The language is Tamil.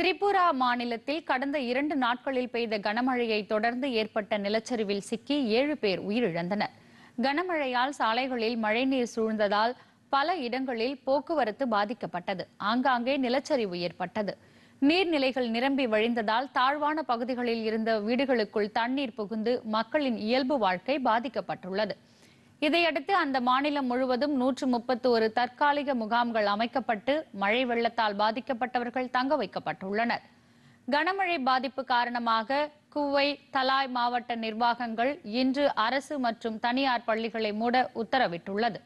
திரிபுரா மாநிலத்தில் கடந்த இரண்டு நாட்களில் பெய்த கனமழையை தொடர்ந்து ஏற்பட்ட நிலச்சரிவில் சிக்கி ஏழு பேர் உயிரிழந்தனர் கனமழையால் சாலைகளில் மழைநீர் சூழ்ந்ததால் பல இடங்களில் போக்குவரத்து பாதிக்கப்பட்டது ஆங்காங்கே நிலச்சரிவு ஏற்பட்டது நீர்நிலைகள் நிரம்பி வழிந்ததால் தாழ்வான பகுதிகளில் இருந்த வீடுகளுக்குள் தண்ணீர் புகுந்து மக்களின் இயல்பு வாழ்க்கை பாதிக்கப்பட்டுள்ளது இதையடுத்து அந்த மாநிலம் முழுவதும் நூற்று முப்பத்தி ஒரு தற்காலிக முகாம்கள் அமைக்கப்பட்டு மழை வெள்ளத்தால் பாதிக்கப்பட்டவர்கள் தங்க வைக்கப்பட்டுள்ளனர் கனமழை பாதிப்பு காரணமாக குவை தலாய் மாவட்ட நிர்வாகங்கள் இன்று அரசு மற்றும் தனியார் பள்ளிகளை மூட உத்தரவிட்டுள்ளது